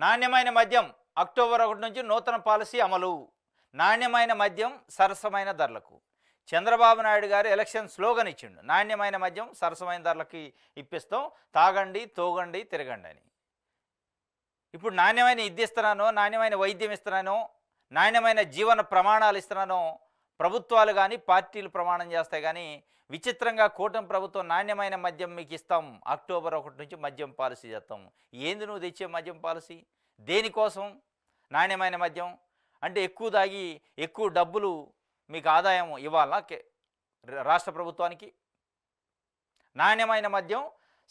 నాణ్యమైన మద్యం అక్టోబర్ ఒకటి నుంచి నూతన పాలసీ అమలు నాణ్యమైన మద్యం సరసమైన ధరలకు చంద్రబాబు నాయుడు గారు ఎలక్షన్ స్లోగన్ ఇచ్చిండు నాణ్యమైన మద్యం సరసమైన ధరలకి ఇప్పిస్తాం తాగండి తోగండి తిరగండి అని ఇప్పుడు నాణ్యమైన ఇది ఇస్తున్నానో నాణ్యమైన వైద్యం ఇస్తున్నానో నాణ్యమైన జీవన ప్రమాణాలు ఇస్తున్నానో ప్రభుత్వాలు కానీ పార్టీలు ప్రమాణం చేస్తాయి కానీ విచిత్రంగా కూటమి ప్రభుత్వం నాణ్యమైన మద్యం మీకు ఇస్తాం అక్టోబర్ ఒకటి నుంచి మద్యం పాలసీ చేస్తాం ఏంది నువ్వు తెచ్చే మద్యం పాలసీ దేనికోసం నాణ్యమైన మద్యం అంటే ఎక్కువ దాగి ఎక్కువ డబ్బులు మీకు ఆదాయం ఇవ్వాలా రాష్ట్ర ప్రభుత్వానికి నాణ్యమైన మద్యం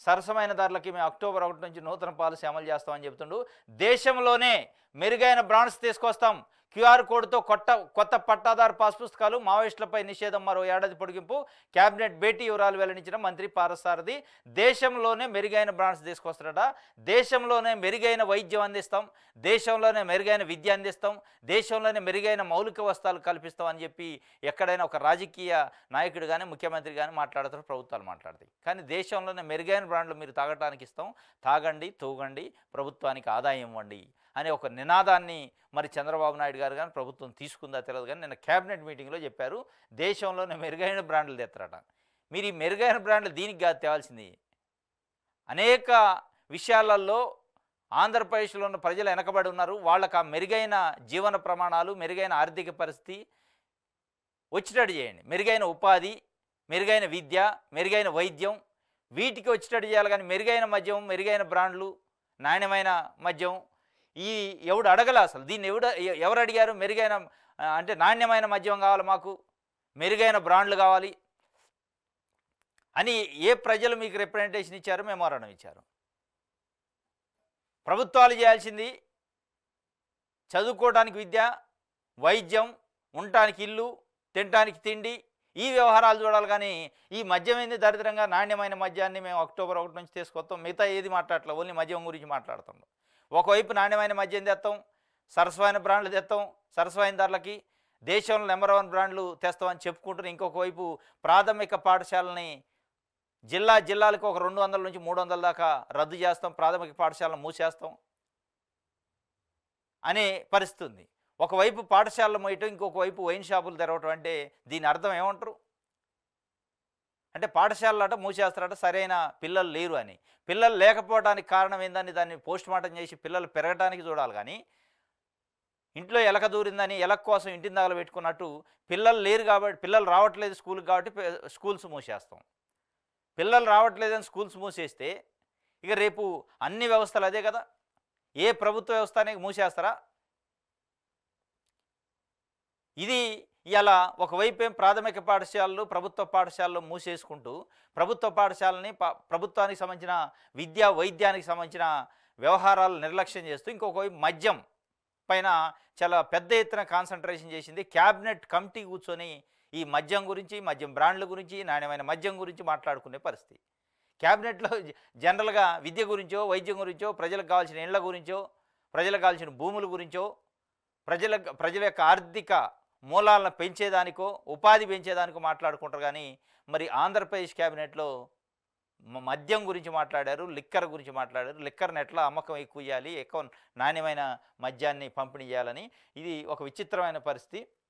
సరసమైన ధరలకి మేము అక్టోబర్ ఒకటి నుంచి నూతన పాలసీ అమలు చేస్తామని చెప్తుండు దేశంలోనే మెరుగైన బ్రాండ్స్ తీసుకొస్తాం క్యూఆర్ కోడ్తో కొత్త కొత్త పట్టాదారు పాస్ పుస్తకాలు మావోయిస్టులపై నిషేధం మరో ఏడాది పొడిగింపు కేబినెట్ భేటీ వివరాలు వెల్లడించిన మంత్రి పారసారథి దేశంలోనే మెరుగైన బ్రాండ్స్ తీసుకొస్తారట దేశంలోనే మెరుగైన వైద్యం అందిస్తాం దేశంలోనే మెరుగైన విద్య అందిస్తాం దేశంలోనే మెరుగైన మౌలిక వస్తాలు కల్పిస్తాం అని చెప్పి ఎక్కడైనా ఒక రాజకీయ నాయకుడు కానీ ముఖ్యమంత్రి కానీ మాట్లాడతారు ప్రభుత్వాలు మాట్లాడతాయి కానీ దేశంలోనే మెరుగైన బ్రాండ్లు మీరు తాగటానికి ఇస్తాం తాగండి తూగండి ప్రభుత్వానికి ఆదాయం ఇవ్వండి అనే ఒక నినాదాన్ని మరి చంద్రబాబు నాయుడు గారు కానీ ప్రభుత్వం తీసుకుందా తెలియదు కానీ నిన్న క్యాబినెట్ మీటింగ్లో చెప్పారు దేశంలోనే మెరుగైన బ్రాండ్లు తెస్తారట మీరు ఈ మెరుగైన బ్రాండ్లు దీనికి కాదు తేవాల్సింది అనేక విషయాలలో ఆంధ్రప్రదేశ్లో ఉన్న ప్రజలు వెనకబడి ఉన్నారు వాళ్ళకు ఆ మెరుగైన జీవన ప్రమాణాలు మెరుగైన ఆర్థిక పరిస్థితి వచ్చేటట్టు చేయండి మెరుగైన ఉపాధి మెరుగైన విద్య మెరుగైన వైద్యం వీటికి వచ్చేటట్టు చేయాలి కానీ మెరుగైన మద్యం మెరుగైన బ్రాండ్లు నాణ్యమైన మద్యం ఈ ఎవడు అడగల అసలు దీన్ని ఎవడు ఎవరు అడిగారు మెరుగైన అంటే నాణ్యమైన మద్యం కావాలి మాకు మెరుగైన బ్రాండ్లు కావాలి అని ఏ ప్రజలు మీకు రిప్రజెంటేషన్ ఇచ్చారు మెమోరాండం ఇచ్చారు ప్రభుత్వాలు చేయాల్సింది చదువుకోవడానికి విద్య వైద్యం ఉండటానికి ఇల్లు తినటానికి తిండి ఈ వ్యవహారాలు చూడాలి కానీ ఈ మద్యం ఏంది దరిద్రంగా నాణ్యమైన మద్యాన్ని మేము అక్టోబర్ ఒకటి నుంచి తీసుకొస్తాం మిగతా ఏది మాట్లాడలేదు ఓన్లీ మద్యం గురించి మాట్లాడుతున్నాం ఒకవైపు నాణ్యమైన మద్యం తెస్తాం సరస్వైన బ్రాండ్లు తెస్తాం సరస్వైన ధరలకి దేశంలో నెంబర్ వన్ బ్రాండ్లు తెస్తామని చెప్పుకుంటున్న ఇంకొక వైపు ప్రాథమిక పాఠశాలని జిల్లా జిల్లాలకు ఒక రెండు వందల నుంచి మూడు వందల దాకా రద్దు చేస్తాం ప్రాథమిక పాఠశాలను మూసేస్తాం అనే పరిస్థితి ఉంది ఒకవైపు పాఠశాలలు మోయటం ఇంకొక వైపు వైన్ షాపులు తెరవటం అంటే దీని అర్థం ఏమంటారు అంటే అట మూసేస్తారట సరైన పిల్లలు లేరు అని పిల్లలు లేకపోవడానికి కారణం ఏందని దాన్ని పోస్ట్ మార్టం చేసి పిల్లలు పెరగడానికి చూడాలి కానీ ఇంట్లో ఎలక దూరిందని ఎలక కోసం ఇంటిని తగల పెట్టుకున్నట్టు పిల్లలు లేరు కాబట్టి పిల్లలు రావట్లేదు స్కూల్కి కాబట్టి స్కూల్స్ మూసేస్తాం పిల్లలు రావట్లేదని స్కూల్స్ మూసేస్తే ఇక రేపు అన్ని వ్యవస్థలు అదే కదా ఏ ప్రభుత్వ వ్యవస్థ అనేది మూసేస్తారా ఇది ఇలా ఒకవైపు ఏం ప్రాథమిక పాఠశాలలు ప్రభుత్వ పాఠశాలలు మూసేసుకుంటూ ప్రభుత్వ పాఠశాలని ప్రభుత్వానికి సంబంధించిన విద్యా వైద్యానికి సంబంధించిన వ్యవహారాలు నిర్లక్ష్యం చేస్తూ ఇంకొకవైపు మద్యం పైన చాలా పెద్ద ఎత్తున కాన్సన్ట్రేషన్ చేసింది క్యాబినెట్ కమిటీ కూర్చొని ఈ మద్యం గురించి మద్యం బ్రాండ్ల గురించి నాణ్యమైన మద్యం గురించి మాట్లాడుకునే పరిస్థితి క్యాబినెట్లో జనరల్గా విద్య గురించో వైద్యం గురించో ప్రజలకు కావాల్సిన ఇళ్ల గురించో ప్రజలకు కావాల్సిన భూముల గురించో ప్రజల ప్రజల యొక్క ఆర్థిక మూలాలను పెంచేదానికో ఉపాధి పెంచేదానికో మాట్లాడుకుంటారు కానీ మరి ఆంధ్రప్రదేశ్ క్యాబినెట్లో మద్యం గురించి మాట్లాడారు లిక్కర్ గురించి మాట్లాడారు లిక్కర్ని ఎట్లా అమ్మకం ఎక్కువ చేయాలి ఎక్కువ నాణ్యమైన మద్యాన్ని పంపిణీ చేయాలని ఇది ఒక విచిత్రమైన పరిస్థితి